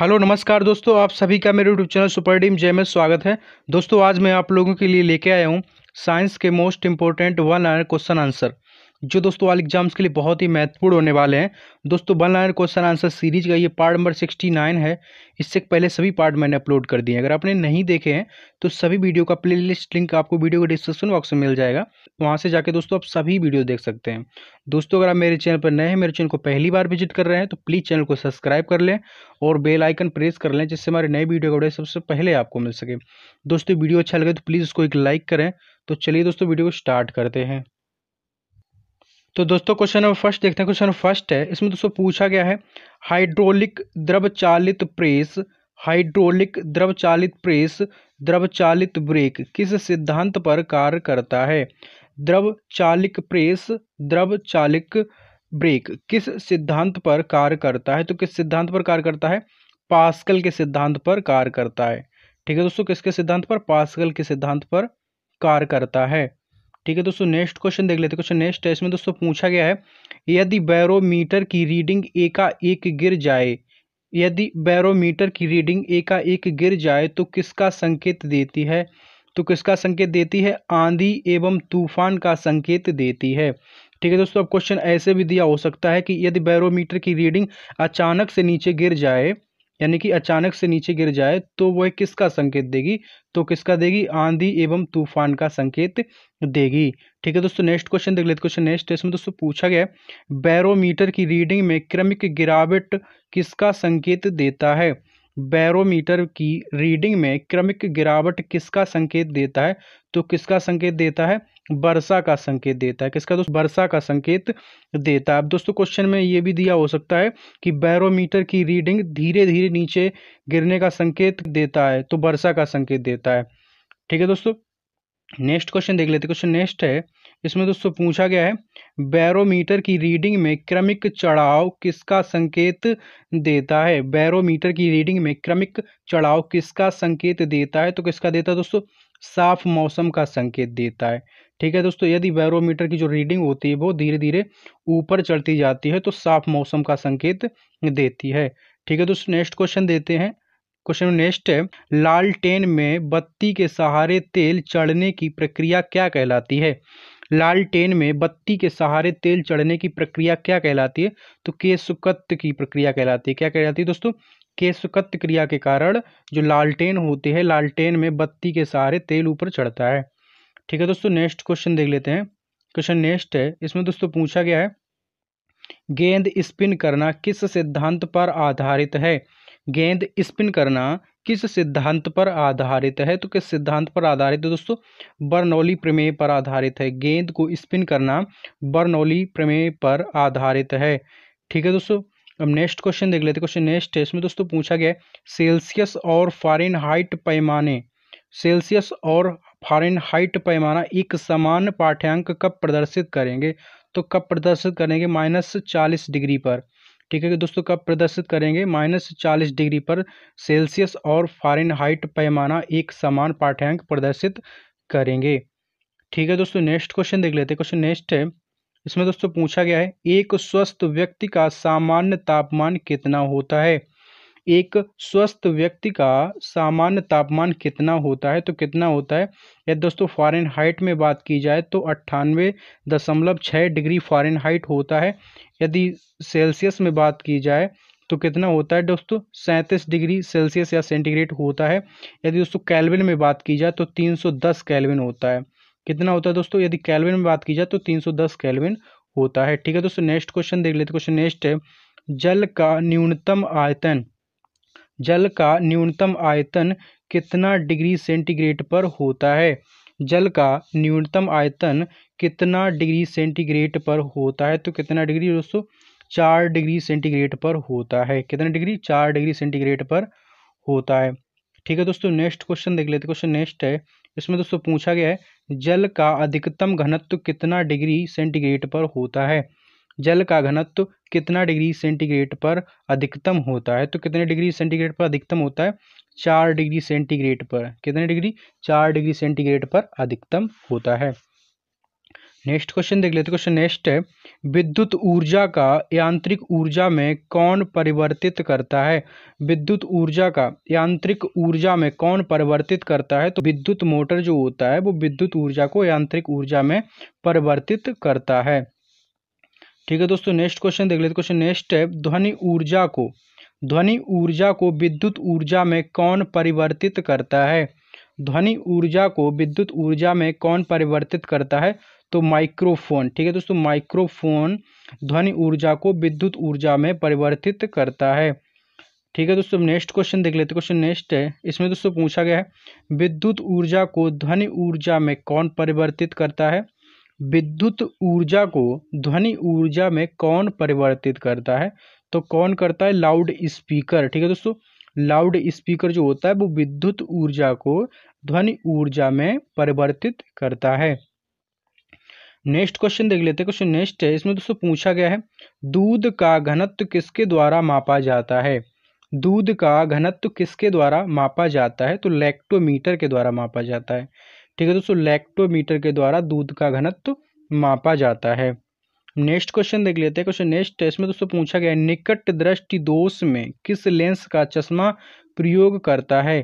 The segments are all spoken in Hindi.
हेलो नमस्कार दोस्तों आप सभी का मेरे यूट्यूब चैनल सुपर डीम जय में स्वागत है दोस्तों आज मैं आप लोगों के लिए लेके आया हूँ साइंस के मोस्ट इंपॉर्टेंट वन आर क्वेश्चन आंसर जो दोस्तों ऑल एग्जाम्स के लिए बहुत ही महत्वपूर्ण होने वाले हैं दोस्तों one line question answer series का ये पार्ट नंबर सिक्सटी नाइन है इससे पहले सभी पार्ट मैंने अपलोड कर दिए अगर आपने नहीं देखे हैं तो सभी वीडियो का प्लेलिस्ट लिंक आपको वीडियो के डिस्क्रिप्शन बॉक्स में मिल जाएगा वहाँ से जाके दोस्तों आप सभी वीडियो देख सकते हैं दोस्तों अगर आप मेरे चैनल पर नए हैं मेरे चैनल को पहली बार विजिट कर रहे हैं तो प्लीज़ चैनल को सब्सक्राइब कर लें और बेल आइकन प्रेस कर लें जिससे हमारे नए वीडियो का अपडेट सबसे पहले आपको मिल सके दोस्तों वीडियो अच्छा लगे तो प्लीज़ उसको एक लाइक करें तो चलिए दोस्तों वीडियो को स्टार्ट करते हैं तो दोस्तों क्वेश्चन नंबर फर्स्ट देखते हैं क्वेश्चन नंबर फर्स्ट है इसमें दोस्तों पूछा गया है हाइड्रोलिक द्रव चालित प्रेस हाइड्रोलिक द्रव चालित प्रेस द्रव चालित ब्रेक किस सिद्धांत पर कार्य करता है द्रव चालिक प्रेस द्रव चालिक ब्रेक किस सिद्धांत पर कार्य करता है तो किस सिद्धांत पर कार्य करता है पास्कल के सिद्धांत पर कार्य करता है ठीक है दोस्तों किसके सिद्धांत पर पास्कल के सिद्धांत पर कार्य करता है ठीक है दोस्तों नेक्स्ट क्वेश्चन देख लेते क्वेश्चन नेक्स्ट है इसमें दोस्तों पूछा गया है यदि बैरोमीटर की रीडिंग एकाएक गिर जाए यदि बैरोमीटर की रीडिंग एकाएक गिर जाए तो किसका संकेत देती है तो किसका संकेत देती है आंधी एवं तूफान का संकेत देती है ठीक है दोस्तों अब क्वेश्चन ऐसे भी दिया हो सकता है कि यदि बैरोमीटर की रीडिंग अचानक से नीचे गिर जाए यानी कि अचानक से नीचे गिर जाए तो वह किसका संकेत देगी तो किसका देगी आंधी एवं तूफान का संकेत देगी ठीक है दोस्तों नेक्स्ट क्वेश्चन देख लेते क्वेश्चन नेक्स्ट इसमें दोस्तों पूछा गया बैरोमीटर की रीडिंग में क्रमिक गिरावट किसका संकेत देता है बैरोमीटर की रीडिंग में क्रमिक गिरावट किसका संकेत देता है तो किसका संकेत देता है वर्षा का संकेत देता है किसका दोस्त वर्षा का संकेत देता है अब दोस्तों क्वेश्चन में ये भी दिया हो सकता है कि बैरोमीटर की रीडिंग धीरे धीरे नीचे गिरने का संकेत देता है तो वर्षा का संकेत देता है ठीक है दोस्तों नेक्स्ट क्वेश्चन देख लेते क्वेश्चन नेक्स्ट है इसमें दोस्तों पूछा गया है बैरोमीटर की रीडिंग में क्रमिक चढ़ाव किसका संकेत देता है बैरोमीटर की रीडिंग में क्रमिक चढ़ाव किसका संकेत देता है तो किसका देता है दोस्तों साफ मौसम का संकेत देता है ठीक है दोस्तों यदि बैरोमीटर की जो रीडिंग होती है वो धीरे धीरे ऊपर चढ़ती जाती है तो साफ मौसम का संकेत देती है ठीक है दोस्तों नेक्स्ट क्वेश्चन देते हैं क्वेश्चन नेक्स्ट है लालटेन में बत्ती के सहारे तेल चढ़ने की प्रक्रिया क्या कहलाती है लालटेन में बत्ती के सहारे तेल चढ़ने की प्रक्रिया क्या कहलाती है तो केसुकत्व की प्रक्रिया कहलाती है क्या कहलाती है दोस्तों केशकृत्य क्रिया के कारण जो लालटेन होती है लालटेन में बत्ती के सहारे तेल ऊपर चढ़ता है ठीक है दोस्तों नेक्स्ट क्वेश्चन देख लेते हैं क्वेश्चन नेक्स्ट है इसमें दोस्तों पूछा गया है गेंद स्पिन करना किस सिद्धांत पर आधारित है गेंद स्पिन करना किस सिद्धांत पर आधारित है तो किस सिद्धांत पर आधारित है दोस्तों बर्नौली प्रमेय पर आधारित है गेंद को स्पिन करना बर्नौली प्रमेय पर आधारित है ठीक है दोस्तों अब नेक्स्ट क्वेश्चन देख लेते क्वेश्चन नेक्स्ट है इसमें दोस्तों पूछा गया सेल्सियस और फारेन हाइट पैमाने सेल्सियस और फॉरन हाइट पैमाना एक समान पाठ्यांक कब प्रदर्शित करेंगे तो कब प्रदर्शित करेंगे माइनस चालीस डिग्री पर ठीक है दोस्तों कब प्रदर्शित करेंगे माइनस चालीस डिग्री पर सेल्सियस और फॉरन हाइट पैमाना एक समान पाठ्यांक प्रदर्शित करेंगे ठीक है दोस्तों नेक्स्ट क्वेश्चन देख लेते हैं क्वेश्चन नेक्स्ट है इसमें दोस्तों पूछा गया है एक स्वस्थ व्यक्ति का सामान्य तापमान कितना होता है एक स्वस्थ व्यक्ति का सामान्य तापमान कितना होता है तो कितना होता है यदि दोस्तों फॉरन हाइट में बात की जाए तो अट्ठानवे दशमलव छः डिग्री फॉरन हाइट होता है यदि सेल्सियस में बात की जाए तो कितना होता है दोस्तों सैंतीस डिग्री सेल्सियस या सेंटीग्रेड होता है यदि दोस्तों कैलविन में बात की जाए तो तीन कैलविन होता है कितना होता है दोस्तों यदि कैलविन में बात की जाए तो 310 कैलविन होता है ठीक है दोस्तों नेक्स्ट क्वेश्चन देख लेते क्वेश्चन नेक्स्ट है जल का न्यूनतम आयतन जल का न्यूनतम आयतन कितना डिग्री सेंटीग्रेड पर होता है जल का न्यूनतम आयतन कितना डिग्री सेंटीग्रेड पर होता है तो कितना डिग्री दोस्तों चार डिग्री सेंटीग्रेड पर होता है कितना डिग्री चार डिग्री सेंटीग्रेड पर होता है ठीक है दोस्तों नेक्स्ट क्वेश्चन देख लेते क्वेश्चन नेक्स्ट है इसमें दोस्तों पूछा गया है जल का अधिकतम घनत्व कितना डिग्री सेंटीग्रेड पर होता है जल का घनत्व कितना डिग्री सेंटीग्रेड पर अधिकतम होता है तो कितने डिग्री सेंटीग्रेड पर अधिकतम होता है चार डिग्री सेंटीग्रेड पर कितने डिग्री चार डिग्री सेंटीग्रेड पर अधिकतम होता है नेक्स्ट क्वेश्चन देख लेते क्वेश्चन नेक्स्ट है विद्युत ऊर्जा का यांत्रिक ऊर्जा में कौन परिवर्तित करता है विद्युत ऊर्जा का यांत्रिक ऊर्जा में कौन परिवर्तित करता है तो विद्युत मोटर जो होता है वो विद्युत ऊर्जा को यांत्रिक ऊर्जा में परिवर्तित करता है ठीक है दोस्तों नेक्स्ट क्वेश्चन देख लेते क्वेश्चन नेक्स्ट है ध्वनि ऊर्जा को ध्वनि ऊर्जा को विद्युत ऊर्जा में कौन परिवर्तित करता है ध्वनि ऊर्जा को विद्युत ऊर्जा में कौन परिवर्तित करता है तो माइक्रोफोन ठीक है दोस्तों माइक्रोफोन ध्वनि ऊर्जा को विद्युत ऊर्जा में परिवर्तित करता है ठीक है दोस्तों नेक्स्ट क्वेश्चन देख लेते क्वेश्चन नेक्स्ट है इसमें दोस्तों पूछा गया है विद्युत ऊर्जा को ध्वनि ऊर्जा में कौन परिवर्तित करता है विद्युत ऊर्जा को ध्वनि ऊर्जा में कौन परिवर्तित करता है तो कौन करता है लाउड स्पीकर ठीक है दोस्तों लाउड स्पीकर जो होता है वो विद्युत ऊर्जा को ध्वनि ऊर्जा में परिवर्तित करता है नेक्स्ट क्वेश्चन देख लेते हैं क्वेश्चन नेक्स्ट है इसमें दोस्तों पूछा गया है दूध का घनत्व किसके द्वारा मापा जाता है दूध का घनत्व किसके द्वारा मापा जाता है तो लैक्टोमीटर के द्वारा मापा जाता है ठीक है दोस्तों लैक्टोमीटर के द्वारा दूध का घनत्व मापा जाता है नेक्स्ट क्वेश्चन देख लेते हैं क्वेश्चन नेक्स्ट है इसमें दोस्तों पूछा गया है निकट दृष्टि दोष में किस लेंस का चश्मा प्रयोग करता है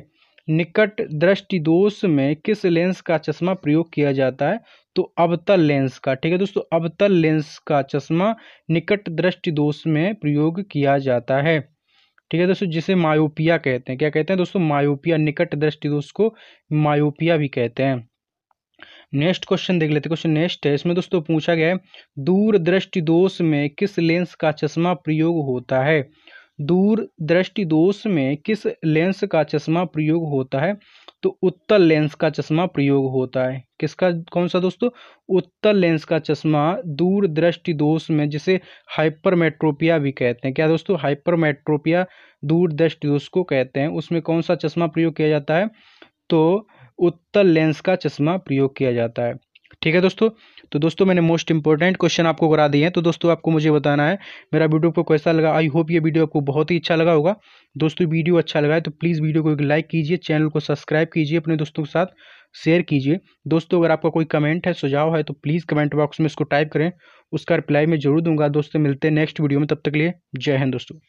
निकट दृष्टि दोष में किस लेंस का चश्मा प्रयोग किया जाता है तो अवतल लेंस का ठीक है दोस्तों अवतल लेंस का चश्मा निकट दृष्टि दोष में प्रयोग किया जाता है ठीक है दोस्तों जिसे मायोपिया कहते हैं क्या कहते हैं दोस्तों मायोपिया निकट दृष्टि दोष को मायोपिया भी कहते हैं नेक्स्ट क्वेश्चन देख लेते क्वेश्चन नेक्स्ट है इसमें दोस्तों पूछा गया है दृष्टि दोष में किस लेंस का चश्मा प्रयोग होता है दूरदृष्टि दोष में किस लेंस का चश्मा प्रयोग होता है तो उत्तल लेंस का चश्मा प्रयोग होता है किसका कौन सा दोस्तों उत्तल लेंस का चश्मा दूरदृष्टि दोष में जिसे हाइपरमेट्रोपिया भी कहते हैं क्या दोस्तों हाइपरमेट्रोपिया दृष्टि दोष को कहते हैं उसमें कौन सा चश्मा प्रयोग किया जाता है तो उत्तल लेंस का चश्मा प्रयोग किया जाता है ठीक है दोस्तों तो दोस्तों मैंने मोस्ट इंपॉर्टेंट क्वेश्चन आपको करा दिए हैं तो दोस्तों आपको मुझे बताना है मेरा वीडियो को कैसा लगा आई होप ये वीडियो आपको बहुत ही अच्छा लगा होगा दोस्तों वीडियो अच्छा लगा है तो प्लीज़ वीडियो को एक लाइक कीजिए चैनल को सब्सक्राइब कीजिए अपने दोस्तों के साथ शेयर कीजिए दोस्तों अगर आपका कोई कमेंट है सुझाव है तो प्लीज़ कमेंट बॉक्स में इसको टाइप करें उसका रिप्लाई मैं जरूर दूंगा दोस्तों मिलते हैं नेक्स्ट वीडियो में तब तक लिए जय हिंद दोस्तों